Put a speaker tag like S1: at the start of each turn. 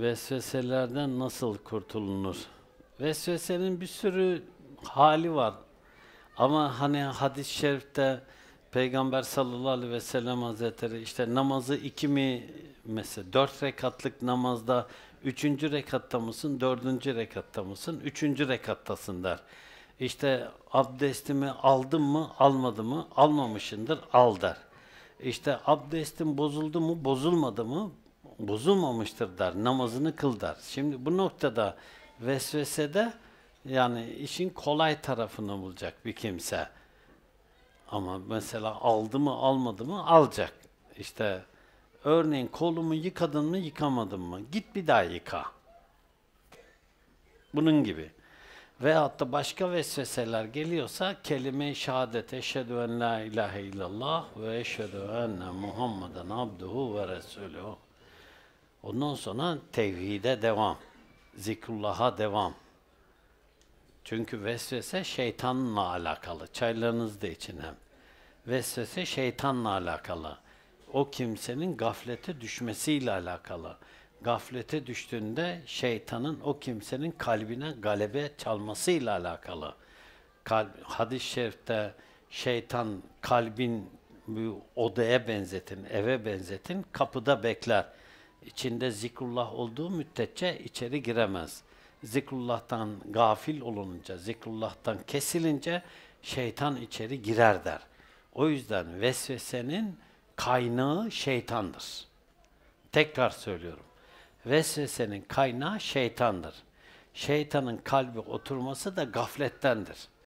S1: Vesveselerden nasıl kurtulunur? Vesvesenin bir sürü hali var. Ama hani hadis-i şerifte Peygamber sallallahu aleyhi ve sellem hazretleri işte namazı iki mi mesela dört rekatlık namazda üçüncü rekatta mısın, dördüncü rekatta mısın, üçüncü rekattasın der. İşte abdestimi aldım mı, almadı mı, almamışındır, al der. İşte abdestim bozuldu mu, bozulmadı mı, bozulmamıştır der, namazını kıl der. Şimdi bu noktada vesvesede yani işin kolay tarafını bulacak bir kimse. Ama mesela aldı mı almadı mı alacak. İşte örneğin kolumu yıkadın mı yıkamadın mı? Git bir daha yıka. Bunun gibi. Veyahut da başka vesveseler geliyorsa kelime-i şehadet eşhedü en la ilahe illallah ve eşhedü enne Muhammeden abduhu ve resulühü. Ondan sonra tevhide devam. Zikrullah'a devam. Çünkü vesvese şeytanla alakalı. Çaylarınızı da için hem. Vesvese şeytanla alakalı. O kimsenin gaflete düşmesiyle alakalı. Gaflete düştüğünde şeytanın o kimsenin kalbine galebe çalmasıyla alakalı. Kalb, hadis-i şerifte şeytan kalbin bir odaya benzetin, eve benzetin, kapıda bekler içinde zikrullah olduğu müddetçe içeri giremez. Zikrullah'tan gafil olunca, zikrullah'tan kesilince şeytan içeri girer der. O yüzden vesvesenin kaynağı şeytandır. Tekrar söylüyorum. Vesvesenin kaynağı şeytandır. Şeytanın kalbi oturması da gaflettendir.